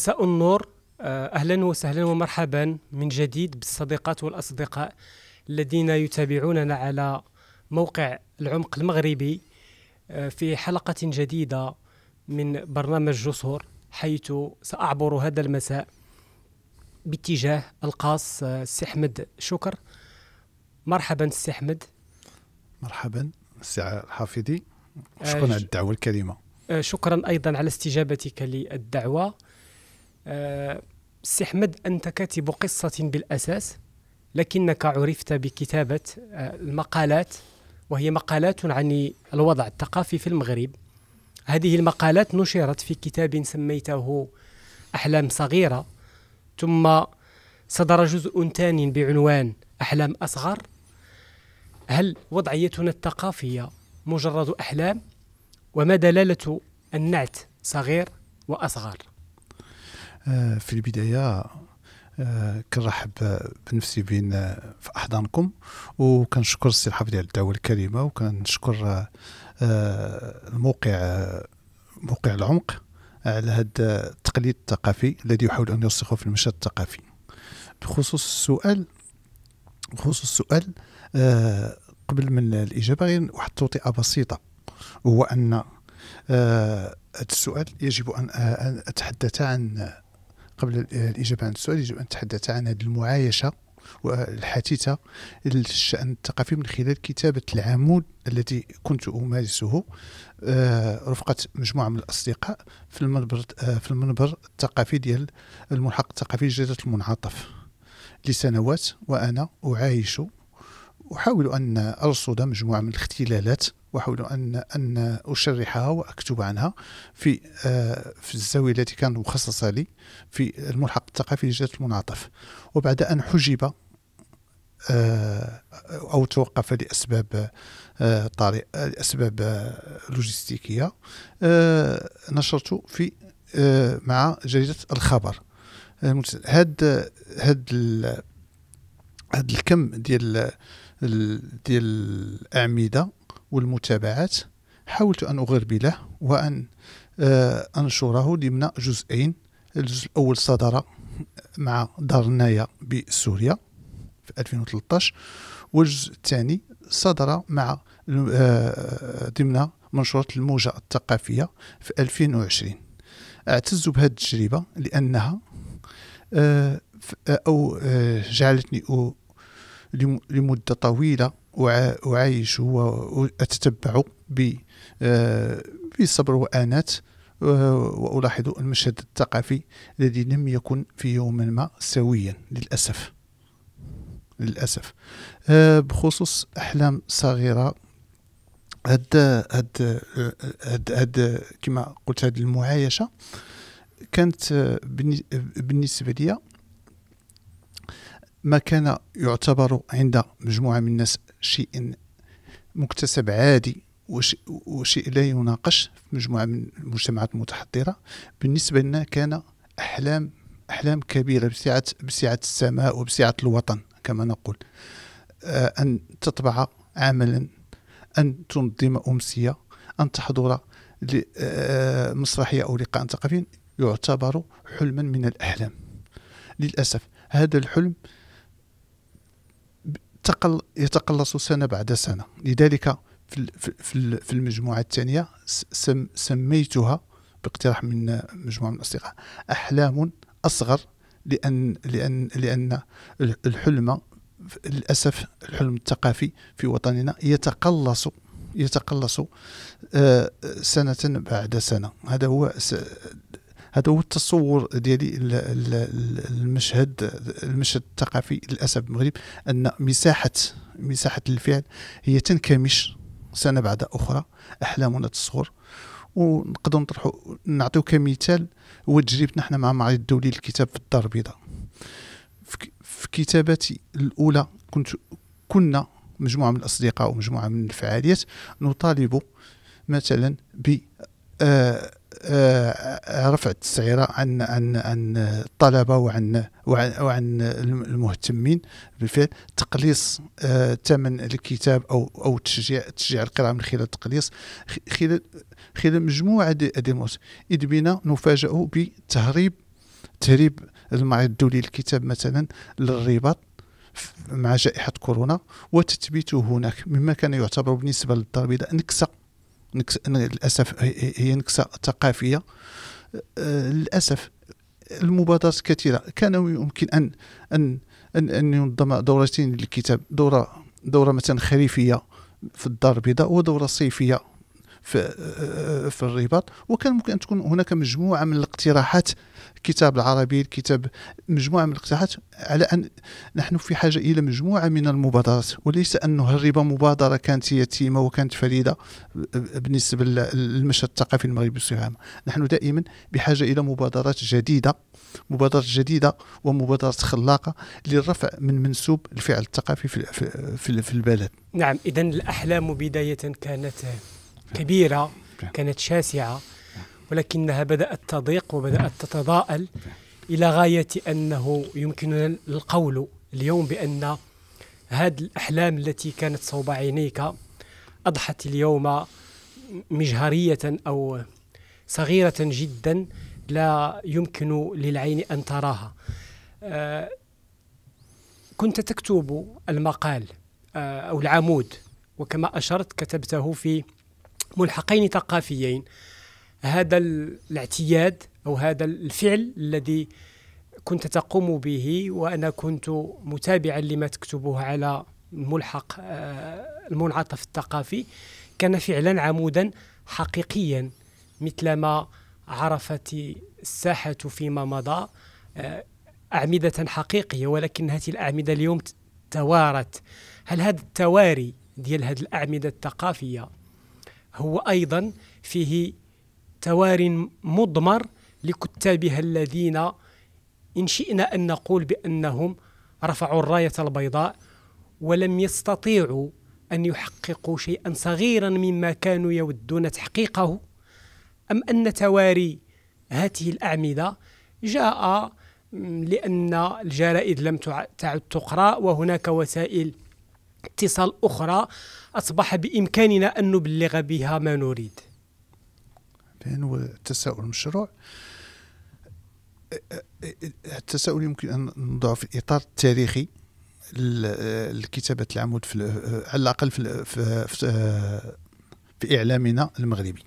مساء النور آه، اهلا وسهلا ومرحبا من جديد بالصديقات والاصدقاء الذين يتابعوننا على موقع العمق المغربي آه، في حلقه جديده من برنامج جسور حيث ساعبر هذا المساء باتجاه القاص آه، السي احمد شكر مرحبا السي احمد مرحبا سي الحافظي شكرا على الدعوه الكريمه شكرا ايضا على استجابتك للدعوه آه، سي أحمد أنت كاتب قصة بالأساس لكنك عرفت بكتابة آه، المقالات وهي مقالات عن الوضع الثقافي في المغرب هذه المقالات نشرت في كتاب سميته أحلام صغيرة ثم صدر جزء ثاني بعنوان أحلام أصغر هل وضعيتنا الثقافية مجرد أحلام وما دلالة النعت صغير وأصغر آه، في البدايه آه، كنرحب بنفسي بين آه، في احضانكم وكنشكر السي الحافظ على الدعوه الكريمه وكنشكر الموقع موقع العمق على هذا التقليد الثقافي الذي يحاول ان يرسخه في المشهد الثقافي بخصوص السؤال بخصوص السؤال قبل من الاجابه غير واحد التوطئه بسيطه هو ان هذا السؤال يجب ان اتحدث عن قبل الاجابه عن السؤال يجب ان نتحدث عن هذه المعايشه والحثيثة للشأن الثقافي من خلال كتابة العمود الذي كنت أمارسه آه، رفقة مجموعة من الأصدقاء في المنبر آه، في المنبر الثقافي ديال الملحق الثقافي لجريدة المنعطف لسنوات وأنا أعايش أحاول أن أرصد مجموعة من الاختلالات وأحاول أن أن أشرحها وأكتب عنها في آه، في الزاوية التي كانت مخصصة لي في الملحق الثقافي لجنة المنعطف وبعد أن حجب آه، أو توقف لأسباب آه، طارئ لاسباب لوجستيكية نشرت في مع جريدة الخبر هاد هاد هاد الكم ديال ديال الاعمده والمتابعات حاولت ان اغربله وان آه، انشره ضمن جزئين الجزء الاول صدر مع دار النايا بسوريا في 2013 والجزء الثاني صدر مع آه، ضمن منشورة الموجة الثقافية في 2020 اعتز بهذه التجربة لأنها آه، أو جعلتني لمدة طويلة وعايش أتتبع بصبر آه، وأنات آه، وألاحظ المشهد الثقافي الذي لم يكن في يوم ما سويا للأسف للأسف آه، بخصوص أحلام صغيرة هاد هاد هاد, هاد كما قلت هاد المعايشه كانت بالنسبه ليا ما كان يعتبر عند مجموعة من الناس شيء مكتسب عادي وشيء لا يناقش في مجموعة من المجتمعات المتحضرة بالنسبة لنا كان أحلام أحلام كبيرة بسعة بسعة السماء وبسعة الوطن كما نقول آه، أن تطبع عملا أن تنظم أمسية أن تحضر آه، مسرحية أو لقاء ثقافي يعتبر حلما من الأحلام للأسف هذا الحلم يتقل يتقلص سنه بعد سنه لذلك في المجموعه الثانيه سميتها باقتراح من مجموعه من الاصدقاء احلام اصغر لان لان لان الحلم للاسف الحلم الثقافي في وطننا يتقلص يتقلص آه، سنه بعد سنه هذا هو هذا هو التصور ديالي المشهد المشهد الثقافي للاسف المغرب ان مساحه مساحه الفعل هي تنكمش سنه بعد اخرى احلامنا تصغر ونقدروا نطرحوا نعطيو كمثال هو تجربتنا حنا مع معرض الدولي للكتاب في الدار البيضاء في كتاباتي الاولى كنت كنا مجموعه من الاصدقاء ومجموعه من الفعاليات نطالب مثلا ب آه آه، رفع التسعيره عن عن عن الطلبه وعن وعن, وعن المهتمين بالفعل تقليص آه، ثمن الكتاب او او تشجيع تشجيع القراءه من خلال تقليص خلال خلال مجموعه ديال اذ بنا نفاجئ بتهريب تهريب المعرض الدولي للكتاب مثلا للرباط مع جائحه كورونا وتثبيته هناك مما كان يعتبر بالنسبه للدار البيضاء نكسه نكس... للاسف هي نكسه ثقافيه أه، للاسف المبادرات كثيره كان يمكن ان ان ان, أن ينظم دورتين للكتاب دوره دوره مثلا خريفيه في الدار البيضاء ودوره صيفيه في آه، في الرباط وكان ممكن ان تكون هناك مجموعه من الاقتراحات الكتاب العربي الكتاب مجموعه من الاقتراحات على ان نحن في حاجه الى مجموعه من المبادرات وليس ان الربا مبادره كانت يتيمه وكانت فريده بالنسبه للمشهد الثقافي المغربي بصفه عامه نحن دائما بحاجه الى مبادرات جديده مبادرات جديده ومبادرات خلاقه للرفع من منسوب الفعل الثقافي في في البلد نعم اذا الاحلام بدايه كانت كبيرة كانت شاسعة ولكنها بدأت تضيق وبدأت تتضاءل إلى غاية أنه يمكننا القول اليوم بأن هذه الأحلام التي كانت صوب عينيك أضحت اليوم مجهرية أو صغيرة جدا لا يمكن للعين أن تراها آه، كنت تكتب المقال آه، أو العمود وكما أشرت كتبته في ملحقين ثقافيين هذا الاعتياد أو هذا الفعل الذي كنت تقوم به وأنا كنت متابعا لما تكتبه على الملحق آه، المنعطف الثقافي كان فعلا عمودا حقيقيا مثلما عرفت الساحة فيما مضى آه، أعمدة حقيقية ولكن هذه الأعمدة اليوم توارت هل هذا التواري ديال هذه الأعمدة الثقافية هو أيضا فيه توار مضمر لكتابها الذين إن شئنا أن نقول بأنهم رفعوا الراية البيضاء ولم يستطيعوا أن يحققوا شيئا صغيرا مما كانوا يودون تحقيقه أم أن تواري هذه الأعمدة جاء لأن الجرائد لم تعد تقرأ وهناك وسائل اتصال أخرى أصبح بإمكاننا أن نبلغ بها ما نريد هو التساؤل المشروع التساؤل يمكن أن نضعه في الإطار التاريخي لكتابة العمود في على الأقل في, في, في, في إعلامنا المغربي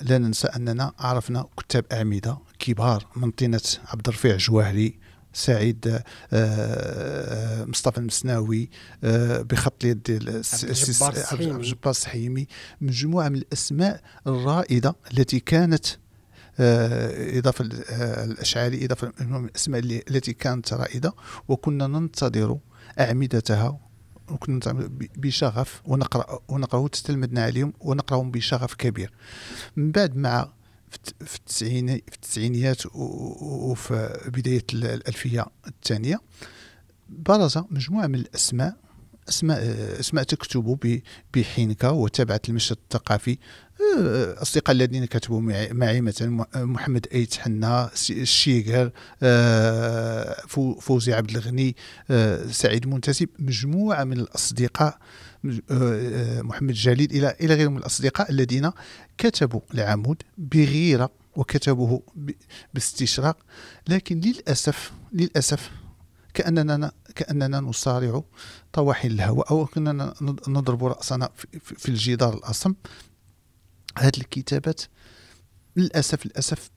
لا ننسى أننا عرفنا كتاب أعمدة كبار من طينة عبد الرفيع الجواهري سعيد آه، آه، مصطفى المسناوي آه، بخط اليد عبد جبار السحيمي مجموعه من الاسماء الرائده التي كانت إضافة الأشعري إضافة من الأسماء التي كانت رائدة وكنا ننتظر أعمدتها وكنا بشغف ونقرأ ونقرأ وتتلمذنا عليهم ونقرأهم بشغف كبير من بعد مع في التسعينيات في التسعينيات وفي بدايه الالفيه الثانيه برز مجموعه من الاسماء اسماء اسماء تكتب بحنكه وتابعت المشهد الثقافي آه، اصدقاء الذين كتبوا معي مثلا محمد ايت حنا الشيغر آه، فوزي عبد الغني آه، سعيد منتسب مجموعه من الاصدقاء آه، آه، محمد جليل الى الى غيرهم من الاصدقاء الذين كتبوا العمود بغيره وكتبوه باستشراق لكن للاسف للاسف كاننا كاننا نصارع طواحين الهواء او كاننا نضرب راسنا في الجدار الاصم هذه الكتابات للاسف للاسف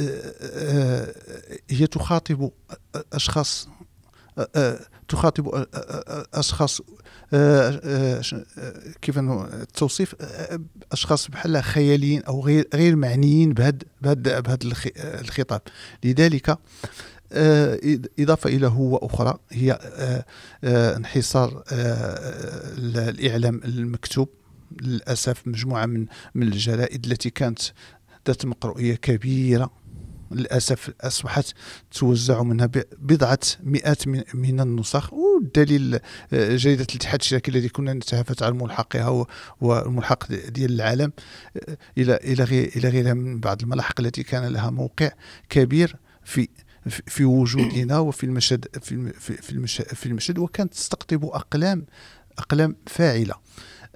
آه، هي تخاطب اشخاص تخاطب اشخاص آه، آه، آه، كيف التوصيف اشخاص بحال خياليين او غير غير معنيين بهذا بهذا الخطاب لذلك إضافة إلى هو أخرى هي انحصار الإعلام المكتوب للأسف مجموعة من من الجرائد التي كانت ذات مقروئية كبيرة للأسف أصبحت توزع منها بضعة مئات من النسخ والدليل آه، جريدة الاتحاد الشراكي الذي كنا نتهافت على ملحقها والملحق ديال العالم آه، إلى إلى إلى غيرها من بعض الملاحق التي كان لها موقع كبير في في وجودنا وفي المشهد في في المشهد, في المشهد وكانت تستقطب اقلام اقلام فاعله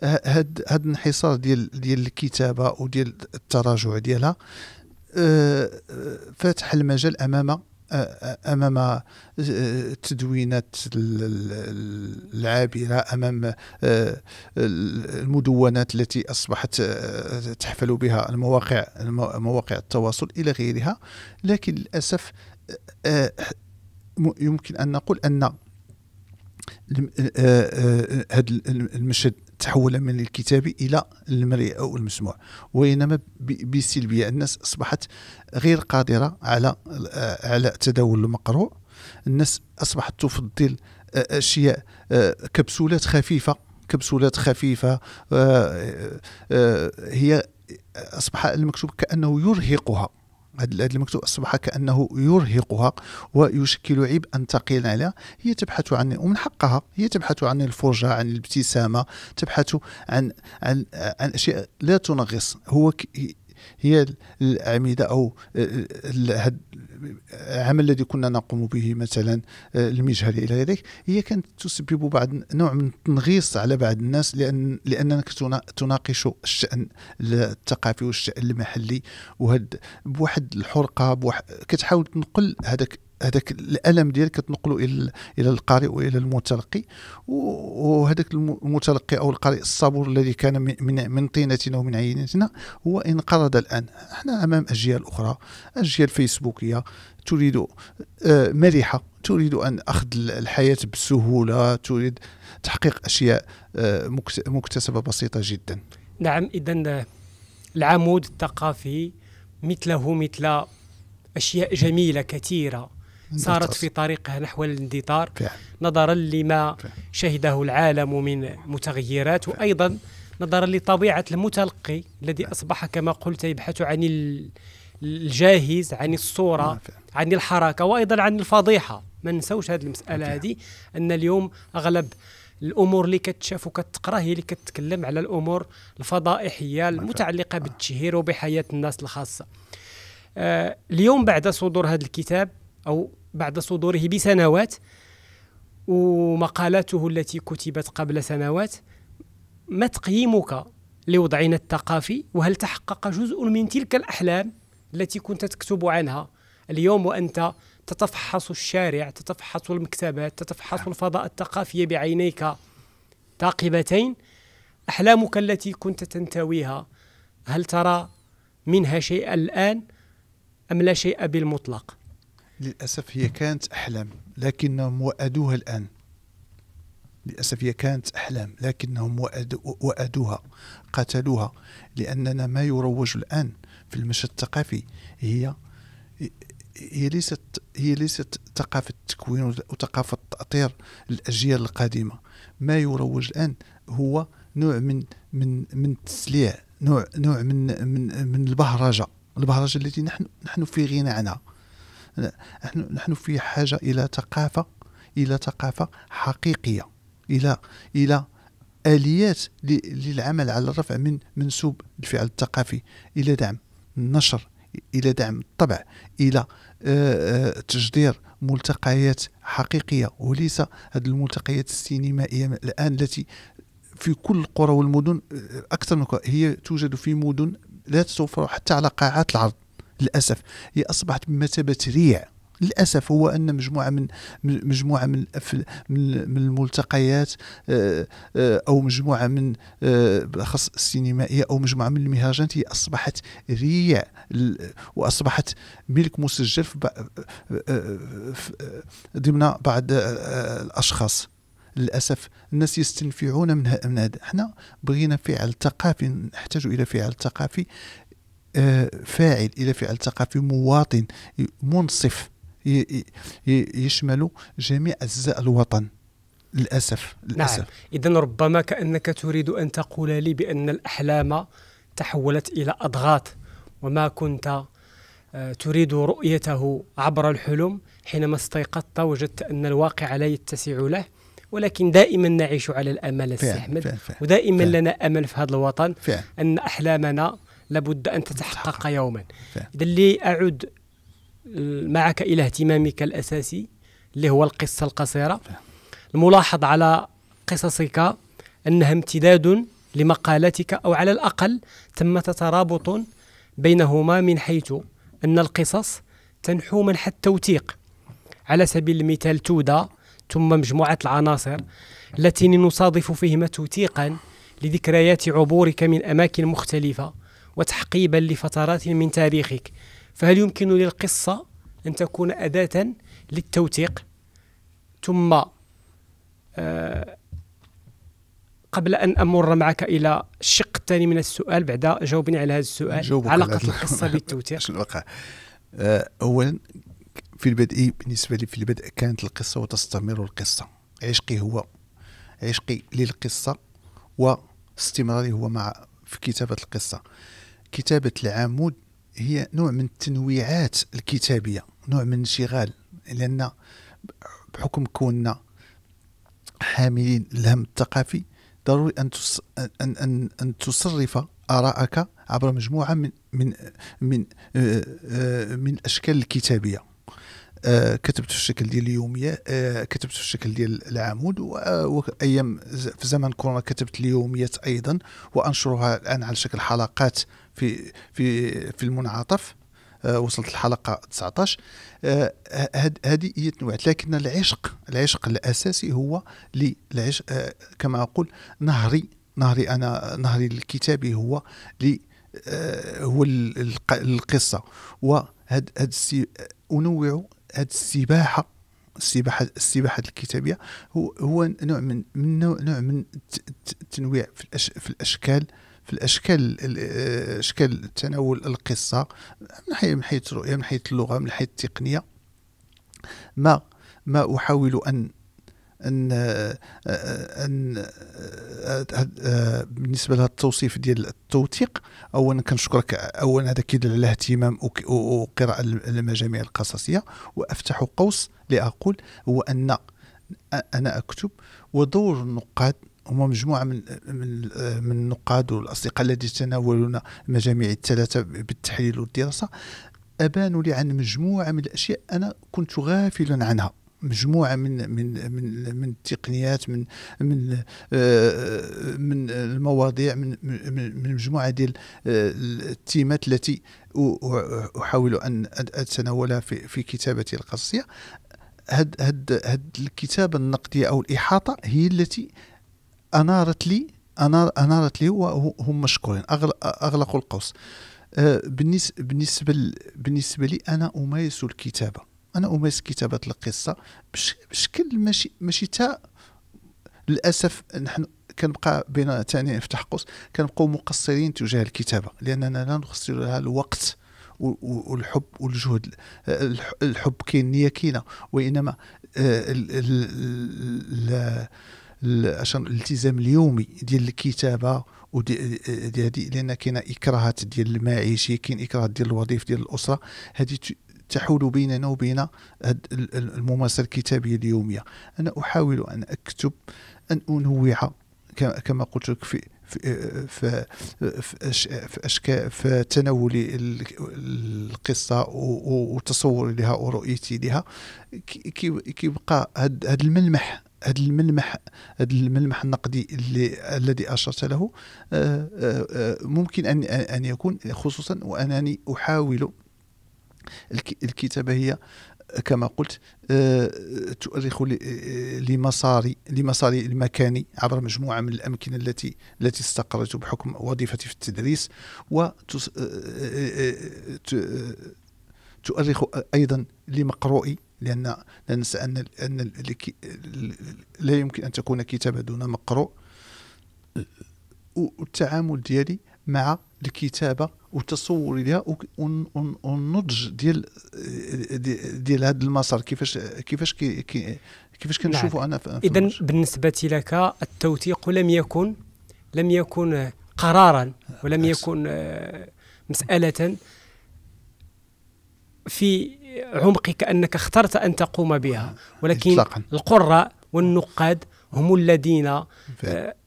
هاد هاد الانحصار ديال ديال الكتابه وديال التراجع ديالها آه، آه، فتح المجال امام آه، امام التدوينات العابره امام المدونات التي اصبحت تحفل بها المواقع مواقع التواصل الى غيرها لكن للاسف يمكن ان نقول ان هذا المشهد تحول من الكتاب الى المرئي او المسموع وانما بالسلبيه الناس اصبحت غير قادره على آه، على تداول المقروء الناس اصبحت تفضل آه، اشياء آه، كبسولات خفيفه كبسولات خفيفه هي اصبح المكتوب كانه يرهقها هذا المكتوب أصبح كأنه يرهقها ويشكل عبئا ثقيلا عليها هي تبحث عن ومن حقها هي تبحث عن الفرجة عن الابتسامة تبحث عن عن, عن أشياء لا تنغص هو هي الأعمدة أو العمل الذي كنا نقوم به مثلا آه، المجهري إلى ذلك هي كانت تسبب بعض نوع من التنغيص على بعض الناس لأن لأننا تناقش الشأن الثقافي والشأن المحلي وهاد بواحد الحرقة بواحد كتحاول تنقل هذاك هذاك الالم ديالك تنقله الى الى القارئ والى المتلقي وهذاك المتلقي او القارئ الصبور الذي كان من من طينتنا ومن عينتنا هو انقرض الان احنا امام اجيال اخرى اجيال فيسبوكيه تريد آه، مرحه تريد ان اخذ الحياه بسهوله تريد تحقيق اشياء آه، مكتسبه بسيطه جدا نعم اذا العمود الثقافي مثله مثل أشياء جميلة كثيرة صارت في طريقها نحو الاندثار نظرا لما شهده العالم من متغيرات وأيضا نظرا لطبيعة المتلقي الذي أصبح كما قلت يبحث عن الجاهز عن الصورة عن الحركة وأيضا عن الفضيحة ما نساوش هذه المسألة هذه أن اليوم أغلب الامور اللي كتشاف وكتقرا هي اللي كتكلم على الامور الفضائحيه المتعلقه بالتشهير وبحياه الناس الخاصه آه، اليوم بعد صدور هذا الكتاب أو بعد صدوره بسنوات ومقالاته التي كتبت قبل سنوات ما تقييمك لوضعنا الثقافي وهل تحقق جزء من تلك الأحلام التي كنت تكتب عنها اليوم وأنت تتفحص الشارع تتفحص المكتبات تتفحص نعم. الفضاء الثقافي بعينيك ثاقبتين أحلامك التي كنت تنتويها هل ترى منها شيئا الآن أم لا شيء بالمطلق للأسف هي كانت أحلام لكنهم وأدوها الآن للأسف هي كانت أحلام لكنهم وأدوها قتلوها لأننا ما يروج الآن في المشهد الثقافي هي هي ليست هي ليست ثقافة التكوين وثقافة تأطير الأجيال القادمة ما يروج الآن هو نوع من من من التسليع نوع نوع من من من البهرجة البهرجة التي نحن نحن في غنى عنها نحن في حاجه الى ثقافه الى ثقافه حقيقيه الى الى اليات للعمل على الرفع من منسوب الفعل الثقافي الى دعم النشر الى دعم الطبع الى آه، آه، تجدير ملتقيات حقيقيه وليس هذه الملتقيات السينمائيه الان التي في كل القرى والمدن آه، اكثر من هي توجد في مدن لا تتوفر حتى على قاعات العرض للاسف هي اصبحت بمثابه ريع للاسف هو ان مجموعه من مجموعه من من الملتقيات آه، آه، او مجموعه من آه، بالاخص السينمائيه او مجموعه من المهرجانات هي اصبحت ريع واصبحت ملك مسجل ضمن بعض الاشخاص للاسف الناس يستنفعون من من هذا احنا بغينا فعل ثقافي نحتاج الى فعل ثقافي آه، فاعل إلى فعل ثقافي مواطن منصف يشمل جميع أجزاء الوطن للأسف, للأسف. نعم إذا ربما كأنك تريد أن تقول لي بأن الأحلام تحولت إلى اضغاط وما كنت آه، تريد رؤيته عبر الحلم حينما استيقظت وجدت أن الواقع لا يتسع له ولكن دائما نعيش على الامل السي احمد ودائما فعلا لنا امل في هذا الوطن فعلا. ان احلامنا لابد أن تتحقق يوما إذا اللي أعود آه، معك إلى اهتمامك الأساسي اللي هو القصة القصيرة الملاحظ على قصصك أنها امتداد لمقالاتك أو على الأقل ثمة ترابط بينهما من حيث أن القصص تنحو منحى التوثيق على سبيل المثال تودا ثم مجموعة العناصر التي نصادف فيهما توثيقا لذكريات عبورك من أماكن مختلفة وتحقيبا لفترات من تاريخك فهل يمكن للقصة أن تكون أداة للتوثيق ثم آه قبل أن أمر معك إلى الشق الثاني من السؤال بعد جاوبني على هذا السؤال علاقة القصة بالتوثيق الواقع آه، أولا في البدء بالنسبة لي في البدء كانت القصة وتستمر القصة عشقي هو عشقي للقصة واستمراري هو مع في كتابة القصة كتابة العمود هي نوع من التنويعات الكتابية نوع من انشغال لأن بحكم كوننا حاملين الهم الثقافي ضروري أن, تص... أن, أن, أن تصرف آراءك عبر مجموعة من من من آه، آه، من الأشكال الكتابية آه، كتبت في الشكل ديال اليوميه كتبت في الشكل ديال العمود وايام في زمن كورونا كتبت اليوميات ايضا وانشرها الان على شكل حلقات في في في المنعطف آه، وصلت الحلقه 19 آه، هذه هي تنوعت لكن العشق العشق الاساسي هو للعشق آه، كما اقول نهري نهري انا نهري الكتابي هو لي هو القصه وهاد هاد انوع هاد السباحه السباحه السباحه الكتابيه هو هو نوع من من نوع من التنويع في الاشكال في الاشكال آه، اشكال تناول القصه من حيث الرؤيه من حيث اللغه من حيث التقنيه ما ما احاول ان ان آه، آه، ان بالنسبه لهذا التوصيف ديال التوثيق اولا كنشكرك اولا هذا كيدل على اهتمام وقراءه المجاميع القصصيه وافتح قوس لاقول هو ان انا اكتب ودور النقاد هما مجموعه من من من النقاد والاصدقاء الذين يتناولون المجاميع الثلاثه بالتحليل والدراسه ابانوا لي عن مجموعه من الاشياء انا كنت غافلا عنها مجموعه من من من من التقنيات من من من المواضيع من من مجموعه ديال التيمات التي احاول ان اتناولها في في كتابتي القصصيه هاد هاد هاد الكتابه النقديه او الاحاطه هي التي انارت لي أنار انارت لي هم مشكورين اغلقوا القوس آه، بالنسبه بالنسبه بالنسبه لي انا امارس الكتابه انا امارس كتابه القصه بشكل ماشي ماشي تاع للاسف نحن كنبقى بين ثاني نفتح قوس كنبقاو مقصرين تجاه الكتابه لاننا لا نخسر لها الوقت والحب والجهد الحب كاين نيه كاينه وانما آه، عشان الالتزام اليومي ديال الكتابه ودي دي لان كاين اكراهات ديال المعيشي كاين اكراهات ديال الوظيف ديال الاسره هذه تحول بيننا وبين الممارسه الكتابيه اليوميه انا احاول ان اكتب ان انوع كما قلت لك في في في في اشكال في تناول القصه وتصوري لها ورؤيتي لها كيبقى هذا الملمح هذا الملمح هذا الملمح النقدي اللي الذي اشرت له آه، آه، ممكن ان ان يكون خصوصا وانني احاول الكتابه هي كما قلت آه، تؤرخ لمساري لمساري المكاني عبر مجموعه من الامكنه التي التي استقرت بحكم وظيفتي في التدريس و تؤرخ ايضا لمقروئي لان لا ننسى ان ان لا يمكن ان تكون كتابه دون مقروء والتعامل ديالي مع الكتابه وتصوري لها والنضج ديال ديال هذا المسار كيفاش كيفاش كيفاش نعم. كنشوفه انا اذا بالنسبه لك التوثيق لم يكن لم يكن قرارا ولم يكن آه، مساله في عمقي كأنك اخترت أن تقوم بها ولكن إطلاقاً. القراء والنقاد هم الذين آه،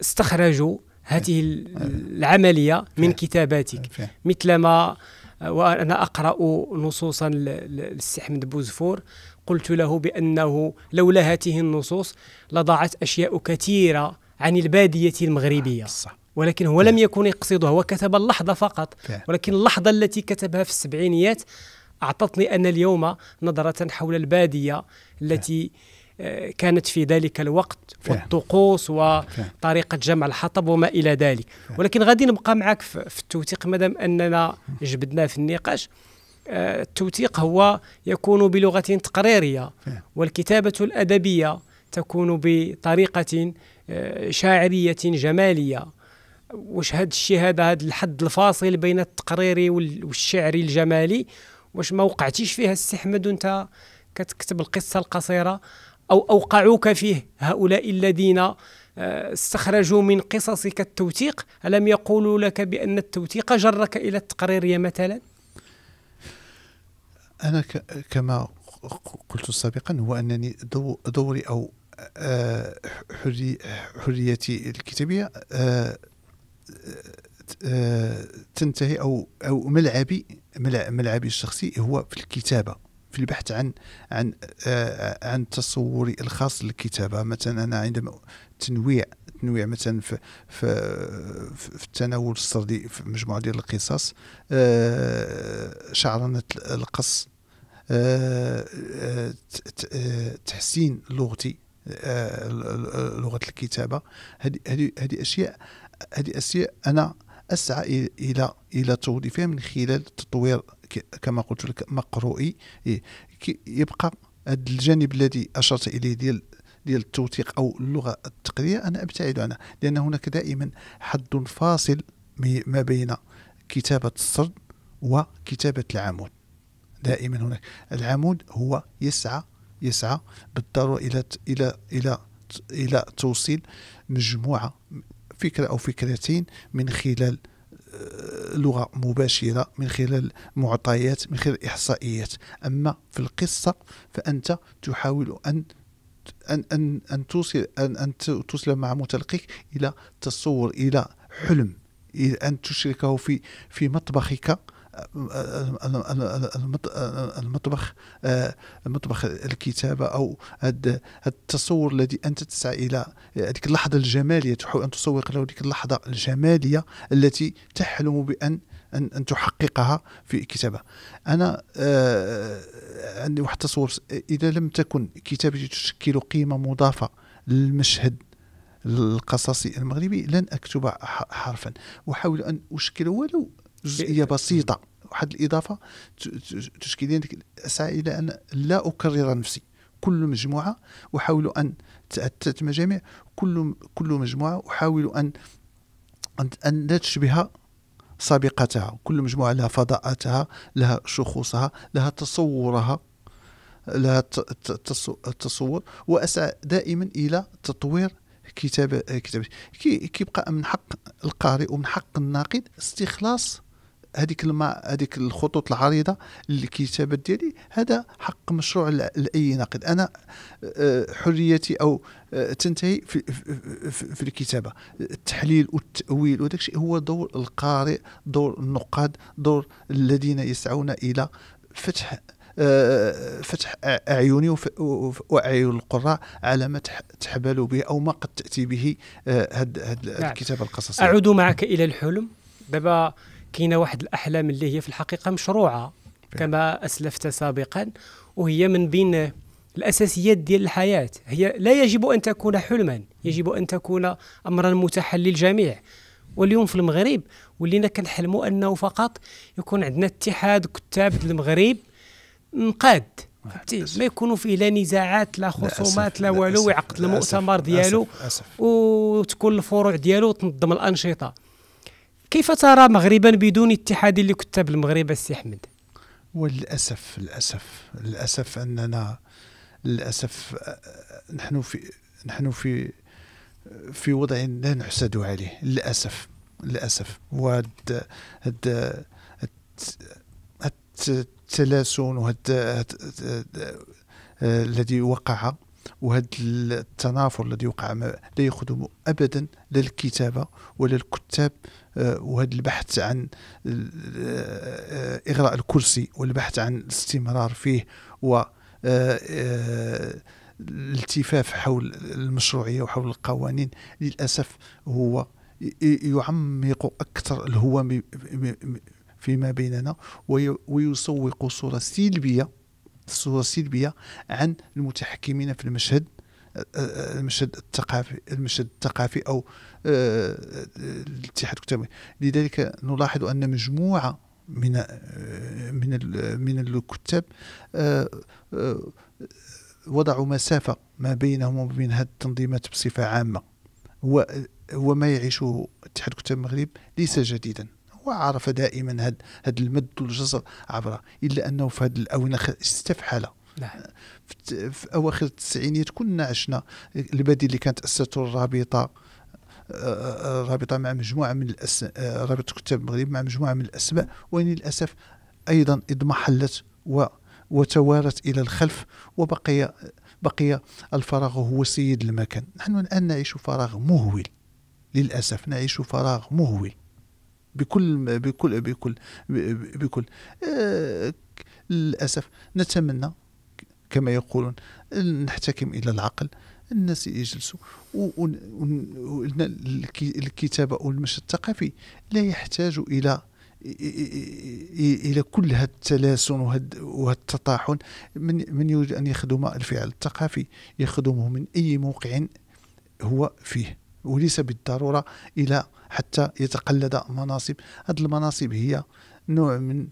استخرجوا هذه العملية من كتاباتك مثل ما آه، وأنا أقرأ نصوصا للسحمد أحمد بوزفور قلت له بأنه لولا هذه النصوص لضاعت أشياء كثيرة عن البادية المغربية آه، ولكن هو لم يكن يقصدها وكتب اللحظة فقط ولكن اللحظة التي كتبها في السبعينيات أعطتني أنا اليوم نظرة حول البادية التي آه، كانت في ذلك الوقت والطقوس وطريقة جمع الحطب وما إلى ذلك ولكن غادي نبقى معك في التوثيق مادام أننا جبدنا في النقاش آه، التوثيق هو يكون بلغة تقريرية والكتابة الأدبية تكون بطريقة آه، شاعرية جمالية واش هذا الشيء هذا هذا الحد الفاصل بين التقريري والشعري الجمالي واش ما وقعتيش فيها السي احمد وانت كتكتب القصه القصيره او اوقعوك فيه هؤلاء الذين آه، استخرجوا من قصصك التوثيق الم يقولوا لك بان التوثيق جرك الى التقريريه مثلا انا كما قلت سابقا هو انني دوري او آه، حريتي الكتابيه آه، آه، تنتهي او او ملعبي ملعبي الشخصي هو في الكتابه في البحث عن عن آه، عن تصوري الخاص للكتابه مثلا انا عندما تنويع تنويع مثلا في في, في التناول السردي في مجموعه ديال القصص آه، شعرنه القص تحسين لغتي لغه الكتابه هذه هذه اشياء هذه اشياء انا اسعى الى الى توظيفها من خلال تطوير كما قلت لك مقروئي إيه، يبقى هذا الجانب الذي اشرت اليه ديال ديال التوثيق او اللغه التقنيه انا ابتعد عنها لان هناك دائما حد فاصل ما بين كتابه السرد وكتابه العمود دائما هناك العمود هو يسعى يسعى بالضروره الى الى الى الى توصيل مجموعه فكرة أو فكرتين من خلال آه، لغة مباشرة من خلال معطيات من خلال إحصائيات أما في القصة فأنت تحاول أن أن أن أن توصل أن أن توصل مع متلقيك إلى تصور إلى حلم إلى أن تشركه في في مطبخك المطبخ آه، مطبخ الكتابه او هذا التصور الذي انت تسعى الى ديك اللحظه الجماليه تحاول ان تسوق له ديك اللحظه الجماليه التي تحلم بان ان ان تحققها في كتابه انا آه، عندي واحد التصور اذا لم تكن كتابتي تشكل قيمه مضافه للمشهد القصصي المغربي لن اكتب حرفا احاول ان اشكل ولو جزئيه بسيطه واحد الاضافه تشكي اسعى الى ان لا اكرر نفسي كل مجموعه احاول ان تاتت مجاميع كل كل مجموعه احاول ان ان لا تشبه سابقتها كل مجموعه لها فضاءاتها لها شخوصها لها تصورها لها التصور واسعى دائما الى تطوير كتابه كتابتي كيبقى من حق القارئ ومن حق الناقد استخلاص هذيك الماء هذيك الخطوط العريضه للكتابه ديالي هذا حق مشروع لاي ناقد انا آه، حريتي او آه، تنتهي في, في, في الكتابه التحليل والتاويل وداك الشيء هو دور القارئ دور النقاد دور الذين يسعون الى فتح آه، فتح اعيني واعين القراء على ما تحبل به او ما قد تاتي به هذه نعم. الكتابه القصصيه اعود معك الى الحلم دابا كاينه واحد الاحلام اللي هي في الحقيقه مشروعه كما اسلفت سابقا وهي من بين الاساسيات ديال الحياه هي لا يجب ان تكون حلما يجب ان تكون امرا متاحا للجميع واليوم في المغرب ولينا كنحلموا انه فقط يكون عندنا اتحاد كتاب المغرب منقاد ما يكونوا فيه لا نزاعات لا خصومات لا والو يعقد المؤتمر ديالو وتكون الفروع ديالو وتنظم الانشطه كيف ترى مغربا بدون اتحاد لكتاب المغرب السي احمد وللاسف للاسف للاسف اننا للاسف نحن في نحن في في وضع لا نحسد عليه للاسف للاسف وهاد هاد التلاسن وهاد الذي وقع وهذا التنافر الذي وقع لا يخدم ابدا لا الكتابه ولا الكتاب آه، وهذا البحث عن آه، آه، إغراء الكرسي والبحث عن الاستمرار فيه و الالتفاف حول المشروعية وحول القوانين للأسف هو يعمق أكثر الهوى فيما بيننا ويسوق صورة سلبية صورة سلبية عن المتحكمين في المشهد المشهد الثقافي المشهد الثقافي أو آه، آه، الاتحاد الكتابي لذلك نلاحظ ان مجموعه من آه، من من الكتاب وضعوا مسافه ما بينهم وبين هذه التنظيمات بصفه عامه هو ما يعيشه اتحاد كتاب المغرب ليس جديدا هو عرف دائما هذا المد والجزر عبره الا انه في هذه الاونه استفحل نعم. في اواخر التسعينيات كنا عشنا البديل اللي كانت اسسته الرابطه رابطه مع مجموعه من الأس... رابطه كتاب المغرب مع مجموعه من الاسماء وان للاسف ايضا اضمحلت و... وتوارت الى الخلف وبقي بقي الفراغ هو سيد المكان نحن الان نعيش فراغ مهول للاسف نعيش فراغ مهول بكل بكل بكل بكل آه، للاسف نتمنى كما يقولون نحتكم الى العقل الناس يجلسوا الكتابه او المشهد الثقافي لا يحتاج الى الى كل هذا التلاسن وهذا التطاحن من من يريد ان يخدم الفعل الثقافي يخدمه من اي موقع هو فيه وليس بالضروره الى حتى يتقلد مناصب هذه المناصب هي نوع من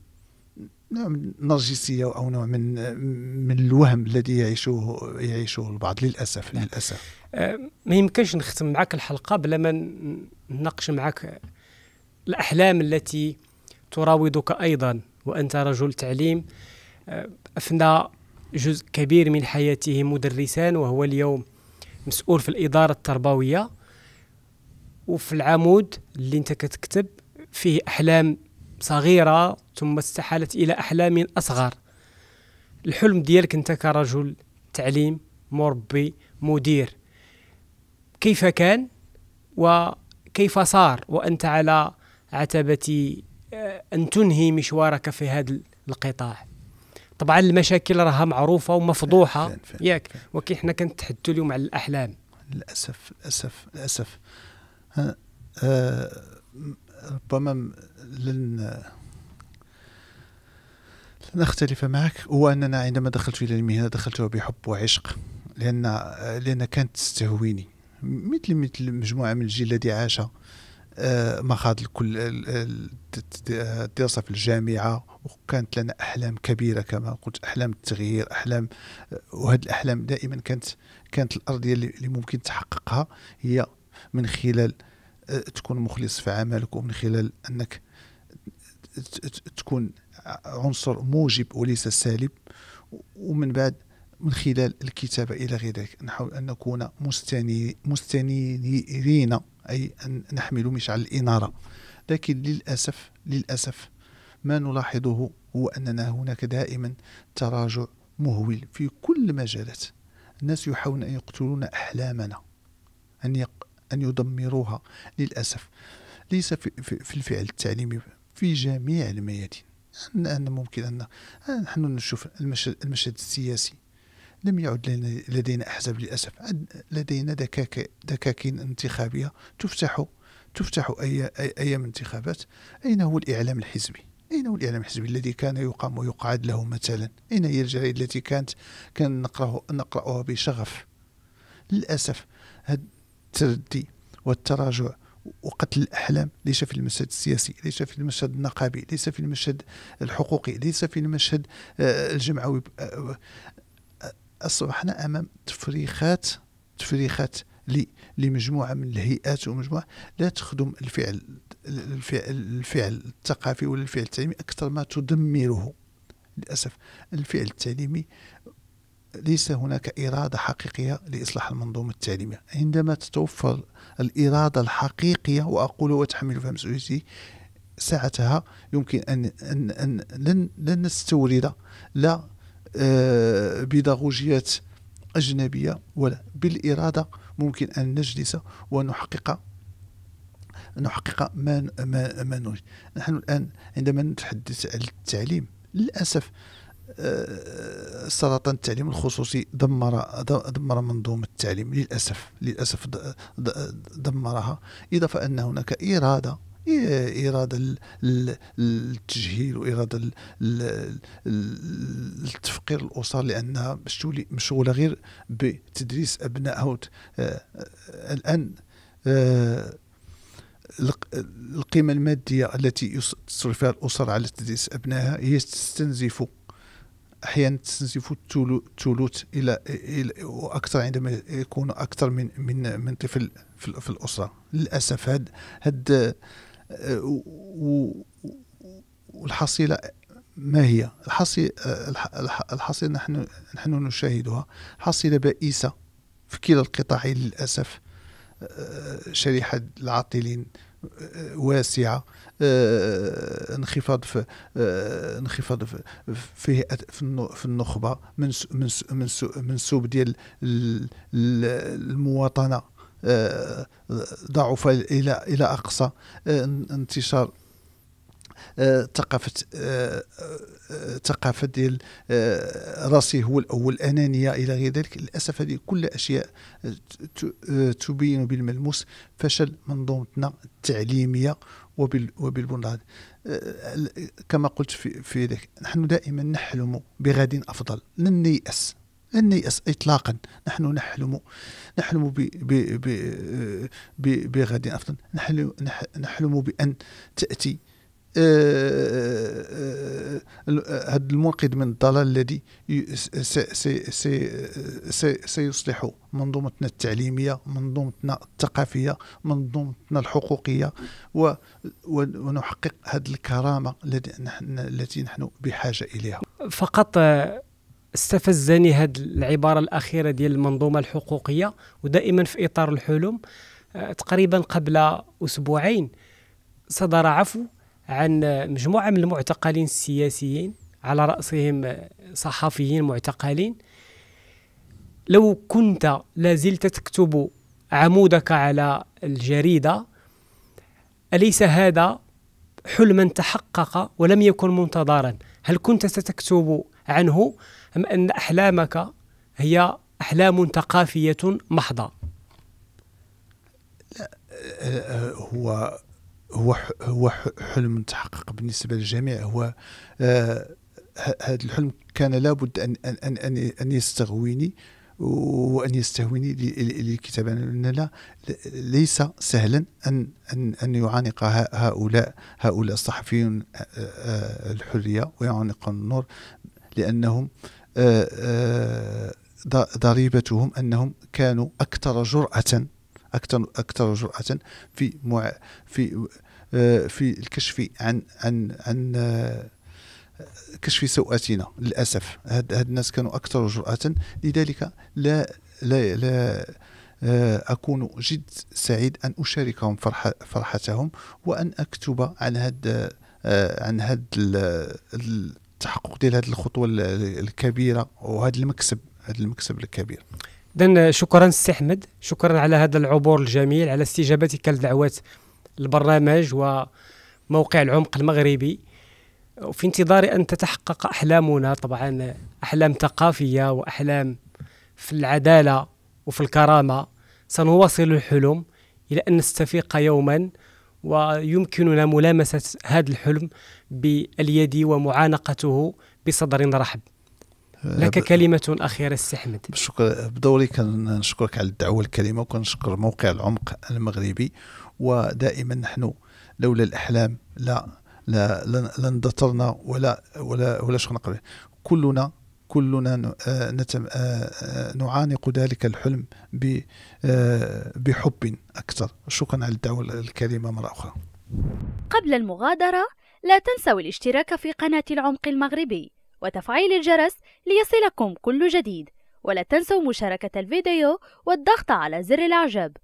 نوع من النرجسية او نوع من من الوهم الذي يعيشوه يعيشوه البعض للاسف لا. نعم. للاسف أه، ما يمكنش نختم معك الحلقه بلا ما نناقش معك الاحلام التي تراودك ايضا وانت رجل تعليم أه، افنى جزء كبير من حياته مدرسان وهو اليوم مسؤول في الاداره التربويه وفي العمود اللي انت كتكتب فيه احلام صغيرة ثم استحالت إلى أحلام أصغر الحلم ديالك أنت كرجل تعليم مربي مدير كيف كان وكيف صار وأنت على عتبة آه، أن تنهي مشوارك في هذا القطاع طبعا المشاكل راها معروفه ومفضوحه ياك وكي حنا كنتحدثوا اليوم على الاحلام للاسف للاسف للاسف أه ربما لن لن أختلف معك هو أننا عندما دخلت إلى المهنة دخلتها بحب وعشق لأن لأن كانت تستهويني مثل مثل مجموعة من الجيل الذي عاش آه، مخاض كل الدراسة في الجامعة وكانت لنا أحلام كبيرة كما قلت أحلام التغيير أحلام وهذه الأحلام دائما كانت كانت الأرضية اللي ممكن تحققها هي من خلال آه، تكون مخلص في عملك ومن خلال أنك تكون عنصر موجب وليس سالب ومن بعد من خلال الكتابة إلى غير ذلك نحاول أن نكون مستنيرين أي أن نحمل مشعل الإنارة لكن للأسف للأسف ما نلاحظه هو أننا هناك دائما تراجع مهول في كل المجالات الناس يحاولون أن يقتلون أحلامنا أن, يق... أن يدمروها للأسف ليس في, في الفعل التعليمي في جميع الميادين أن ممكن أن نحن نشوف المشهد, المشهد السياسي لم يعد لدينا أحزاب للأسف لدينا دكاك دكاكين انتخابية تفتح تفتح أي أيام انتخابات أين هو الإعلام الحزبي أين هو الإعلام الحزبي الذي كان يقام ويقعد له مثلا أين هي الجرائد التي كانت كان نقرأه نقرأها بشغف للأسف هذا التردي والتراجع وقتل الأحلام ليس في المشهد السياسي ليس في المشهد النقابي ليس في المشهد الحقوقي ليس في المشهد آه، الجمعوي آه، آه، أصبحنا أمام تفريخات تفريخات لمجموعه من الهيئات ومجموعه لا تخدم الفعل الفعل, الفعل الثقافي ولا الفعل التعليمي اكثر ما تدمره للاسف الفعل التعليمي ليس هناك إرادة حقيقية لإصلاح المنظومة التعليمية عندما تتوفر الإرادة الحقيقية وأقول فهم سويسي ساعتها يمكن أن, أن, أن لن, لن نستورد لا آه، بيداغوجيات أجنبية ولا بالإرادة ممكن أن نجلس ونحقق نحقق ما ما ما نريد نحن الآن عندما نتحدث عن التعليم للأسف آه، سرطان التعليم الخصوصي دمر دمر منظومه التعليم للاسف للاسف دمرها اضافه ان هناك اراده إرادة التجهيل وإرادة التفقير الأسر لأنها مشغولة غير بتدريس أبنائها آه، الآن آه، القيمة المادية التي تصرفها الأسر على تدريس أبنائها هي تستنزف احيانا تستنزف الثلوث الى واكثر عندما يكون اكثر من من من طفل في, في الاسره للاسف هاد هاد والحصيله ما هي الحصيله الحصيله نحن نحن نشاهدها حصيله بائسه في كلا القطاعين للاسف آه، شريحه العاطلين واسعه آه، انخفاض في آه، انخفاض في في النخبه من من منسوب ديال المواطنه آه، ضعف الى الى اقصى انتشار ثقافه ثقافه ديال راسي هو الاول انانيه الى غير ذلك للاسف هذه كل اشياء تبين بالملموس فشل منظومتنا التعليميه وبالبنيان كما قلت في في ذلك نحن دائما نحلم بغد افضل لن نيأس لن نيأس إطلاقا نحن نحلم نحلم ب ب ب بغد أفضل نحلم, نحلم بأن تأتي آه، آه، آه، هذا المنقذ من الضلال الذي سيصلح منظومتنا التعليميه منظومتنا الثقافيه منظومتنا الحقوقيه ونحقق هذه الكرامه التي نحن بحاجه اليها فقط استفزني هذه العباره الاخيره ديال المنظومه الحقوقيه ودائما في اطار الحلم تقريبا قبل اسبوعين صدر عفو عن مجموعة من المعتقلين السياسيين على رأسهم صحفيين معتقلين لو كنت لازلت تكتب عمودك على الجريدة أليس هذا حلما تحقق ولم يكن منتظرا هل كنت ستكتب عنه أم أن أحلامك هي أحلام ثقافية محضة آه، آه، هو هو هو حلم تحقق بالنسبه للجميع هو آه هذا الحلم كان لابد ان ان ان ان يستغويني وان يستهويني للكتابه لان لا ليس سهلا ان ان ان يعانق هؤلاء هؤلاء الصحفيون آه، آه، الحريه ويعانق النور لانهم آه، ضريبتهم انهم كانوا اكثر جراه اكثر اكثر جراه في مع في آه، في الكشف عن عن عن آه، كشف سوءاتنا للاسف هاد, هاد الناس كانوا اكثر جراه لذلك لا لا لا آه، اكون جد سعيد ان اشاركهم فرحة فرحتهم وان اكتب عن هاد عن هاد التحقق ديال هاد الخطوه الكبيره وهذا المكسب هذا المكسب الكبير اذا شكرا سي احمد شكرا على هذا العبور الجميل على استجابتك لدعوات البرنامج وموقع العمق المغربي وفي انتظار ان تتحقق احلامنا طبعا احلام ثقافيه واحلام في العداله وفي الكرامه سنواصل الحلم الى ان نستفيق يوما ويمكننا ملامسه هذا الحلم باليد ومعانقته بصدر رحب لك كلمة أخيرة استحمد شكرا بدوري كنشكرك على الدعوة الكريمة وكنشكر موقع العمق المغربي ودائما نحن لولا الأحلام لا لا لاندثرنا ولا ولا ولا شغلنا قبل كلنا كلنا آه، آه، آه، نعانق ذلك الحلم بحب أكثر شكرا على الدعوة الكريمة مرة أخرى قبل المغادرة لا تنسوا الاشتراك في قناة العمق المغربي وتفعيل الجرس ليصلكم كل جديد ولا تنسوا مشاركة الفيديو والضغط على زر الإعجاب